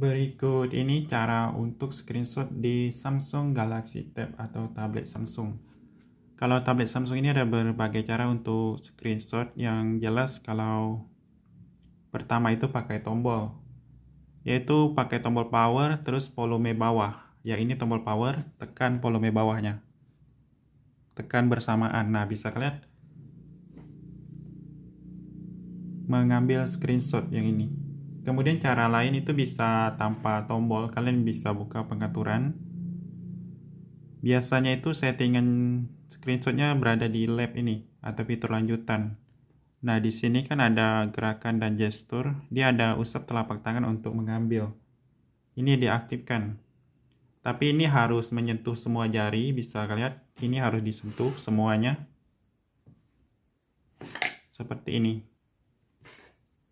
Berikut ini cara untuk screenshot di Samsung Galaxy Tab atau tablet Samsung. Kalau tablet Samsung ini ada berbagai cara untuk screenshot yang jelas kalau pertama itu pakai tombol. Yaitu pakai tombol power terus volume bawah. Ya ini tombol power, tekan volume bawahnya. Tekan bersamaan. Nah, bisa kalian mengambil screenshot yang ini. Kemudian cara lain itu bisa tanpa tombol, kalian bisa buka pengaturan. Biasanya itu settingan screenshotnya berada di lab ini atau fitur lanjutan. Nah, di sini kan ada gerakan dan gestur, dia ada usap telapak tangan untuk mengambil. Ini diaktifkan. Tapi ini harus menyentuh semua jari, bisa kalian lihat ini harus disentuh semuanya. Seperti ini.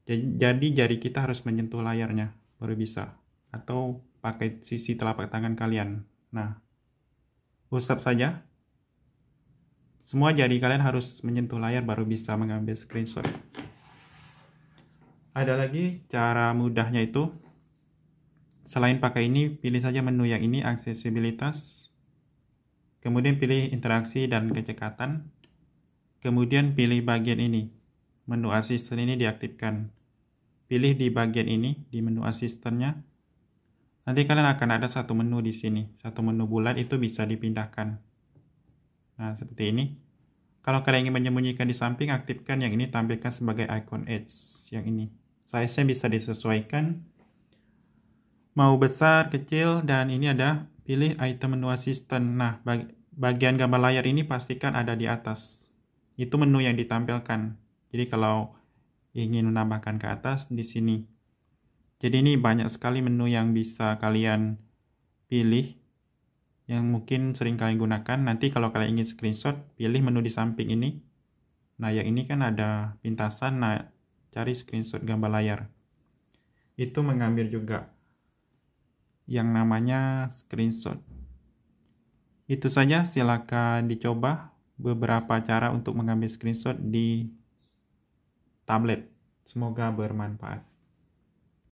Jadi jari kita harus menyentuh layarnya baru bisa. Atau pakai sisi telapak tangan kalian. Nah, usap saja. Semua jari kalian harus menyentuh layar baru bisa mengambil screenshot. Ada lagi cara mudahnya itu. Selain pakai ini, pilih saja menu yang ini, aksesibilitas. Kemudian pilih interaksi dan kecekatan. Kemudian pilih bagian ini, menu asisten ini diaktifkan. Pilih di bagian ini, di menu asistennya. Nanti kalian akan ada satu menu di sini. Satu menu bulat itu bisa dipindahkan. Nah, seperti ini. Kalau kalian ingin menyembunyikan di samping, aktifkan yang ini tampilkan sebagai icon edge. Yang ini. Size-nya bisa disesuaikan. Mau besar, kecil, dan ini ada pilih item menu asisten. Nah, bag bagian gambar layar ini pastikan ada di atas. Itu menu yang ditampilkan. Jadi kalau ingin menambahkan ke atas di sini. Jadi ini banyak sekali menu yang bisa kalian pilih yang mungkin sering kalian gunakan. Nanti kalau kalian ingin screenshot, pilih menu di samping ini. Nah, yang ini kan ada pintasan, nah cari screenshot gambar layar. Itu mengambil juga yang namanya screenshot. Itu saja, silakan dicoba beberapa cara untuk mengambil screenshot di tablet. Semoga bermanfaat.